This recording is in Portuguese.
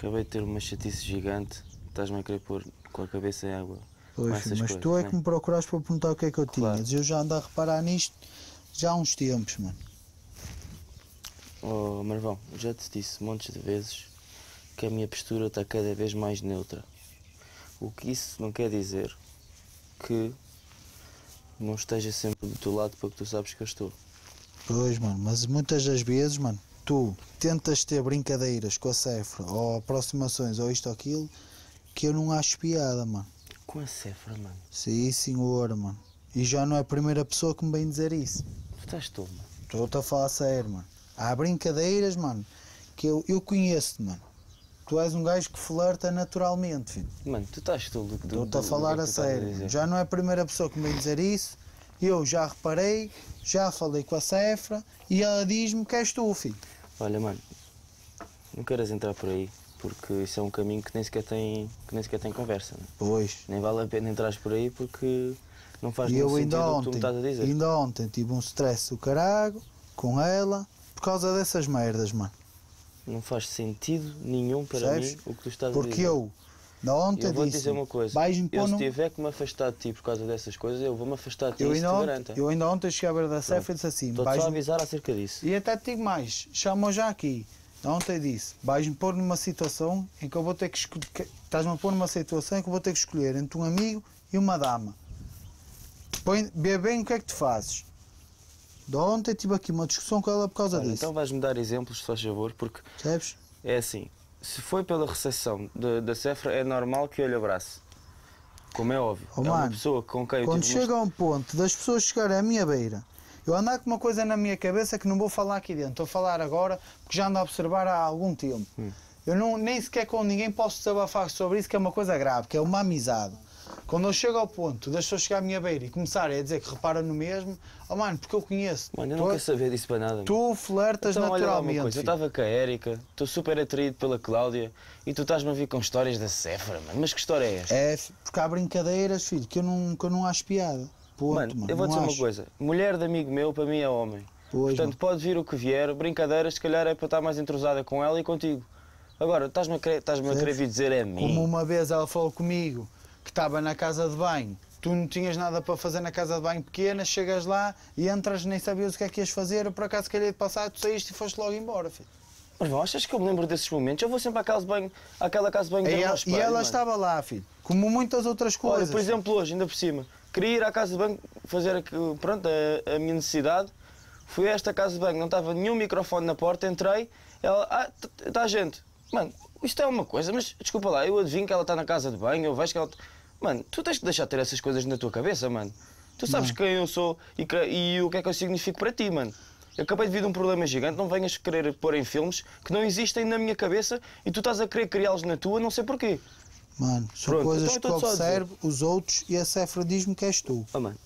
Acabei de ter uma chatice gigante, estás-me a querer pôr com a cabeça em água. Pois, mas coisas, tu é né? que me procuraste para perguntar o que é que eu claro. tinha. Eu já ando a reparar nisto já há uns tempos, mano. Oh, Marvão, já te disse montes de vezes que a minha postura está cada vez mais neutra. O que isso não quer dizer que não esteja sempre do teu lado para que tu sabes que eu estou. Pois, mano, mas muitas das vezes, mano, tu tentas ter brincadeiras com a Cefra ou aproximações ou isto ou aquilo que eu não acho piada, mano. Com a Cefra, mano? Sim, senhor, mano. E já não é a primeira pessoa que me vem dizer isso. Tu estás tu, mano? Estou-te a falar sério, mano. Há brincadeiras, mano, que eu, eu conheço-te, mano. Tu és um gajo que flerta naturalmente, filho. Mano, tu estás tu, Luke. Estou-te a falar a sério. Já não é a primeira pessoa que me vem dizer isso. Eu já reparei, já falei com a Cefra e ela diz-me que és tu, filho. Olha, mano, não queiras entrar por aí, porque isso é um caminho que nem sequer tem, que nem sequer tem conversa. Né? Pois. Nem vale a pena entrar por aí porque não faz e nenhum eu ainda sentido ontem, o que tu me estás a dizer. ainda ontem tive um stress do carago com ela por causa dessas merdas, mano. Não faz sentido nenhum para Sabes? mim o que tu estás porque a dizer. Porque eu na ontem eu vou disse, dizer uma coisa. Vais eu se tiver que me afastar de ti por causa dessas coisas, eu vou me afastar de ti, eu ainda ontem, Eu ainda ontem cheguei à beira da cefa e disse assim... Estou só a avisar acerca disso. E até te digo mais, chama já aqui. Na ontem disse, vais-me pôr numa situação em que eu vou ter que escolher... Estás-me a pôr numa situação em que eu vou ter que escolher entre um amigo e uma dama. Põe, vê bem o que é que tu fazes. De ontem tive aqui uma discussão com ela por causa Olha, disso. Então vais-me dar exemplos, se faz favor, porque... Sabes? É assim, se foi pela recessão da Cefra, é normal que eu lhe abrace. Como é óbvio. Oh, é mano, uma pessoa com quem quando chega a um ponto das pessoas chegarem à minha beira, eu andar com uma coisa na minha cabeça que não vou falar aqui dentro, estou a falar agora porque já ando a observar há algum tempo. Hum. Eu não, nem sequer com ninguém posso desabafar sobre isso, que é uma coisa grave, que é uma amizade. Quando eu chego ao ponto das pessoas chegar à minha beira e começarem a dizer que repara no mesmo, oh mano, porque eu conheço. Mano, eu não tu, quero saber disso para nada. Tu flertas então, naturalmente. Olha eu estava com a Érica, estou super atraído pela Cláudia e tu estás-me a vir com histórias da Sephora, mano. Mas que história é esta? É, porque há brincadeiras, filho, que eu não, que eu não acho piada. Ponto, mano, mano, eu vou dizer acho. uma coisa: mulher de amigo meu, para mim é homem. Pois, Portanto, mano. pode vir o que vier, brincadeiras, se calhar é para estar mais entrosada com ela e contigo. Agora, estás-me a querer, estás a é. querer vir dizer é mim. Como uma vez ela falou comigo que estava na casa de banho, tu não tinhas nada para fazer na casa de banho pequena, chegas lá e entras, nem sabias o que é que ias fazer, por acaso queria de passar, tu saíste e foste logo embora, filho. Mas achas que eu me lembro desses momentos? Eu vou sempre à casa de banho, àquela casa de banho que e, ela, espelho, e ela estava lá, filho, como muitas outras coisas. Olha, por exemplo, hoje, ainda por cima, queria ir à casa de banho fazer pronto, a, a minha necessidade. Fui a esta casa de banho, não estava nenhum microfone na porta, entrei, ela, ah, está gente. Mano, isto é uma coisa, mas desculpa lá, eu adivinho que ela está na casa de banho, eu vejo que ela. Mano, tu tens que deixar de ter essas coisas na tua cabeça, mano. Tu sabes não. quem eu sou e, que, e, o que é que eu significo para ti, mano. Eu acabei de vir de um problema gigante, não venhas querer pôr em filmes que não existem na minha cabeça e tu estás a querer criá-los na tua, não sei porquê. Mano, são Pronto, coisas então que observo os outros e esse é que és tu. Oh, mano,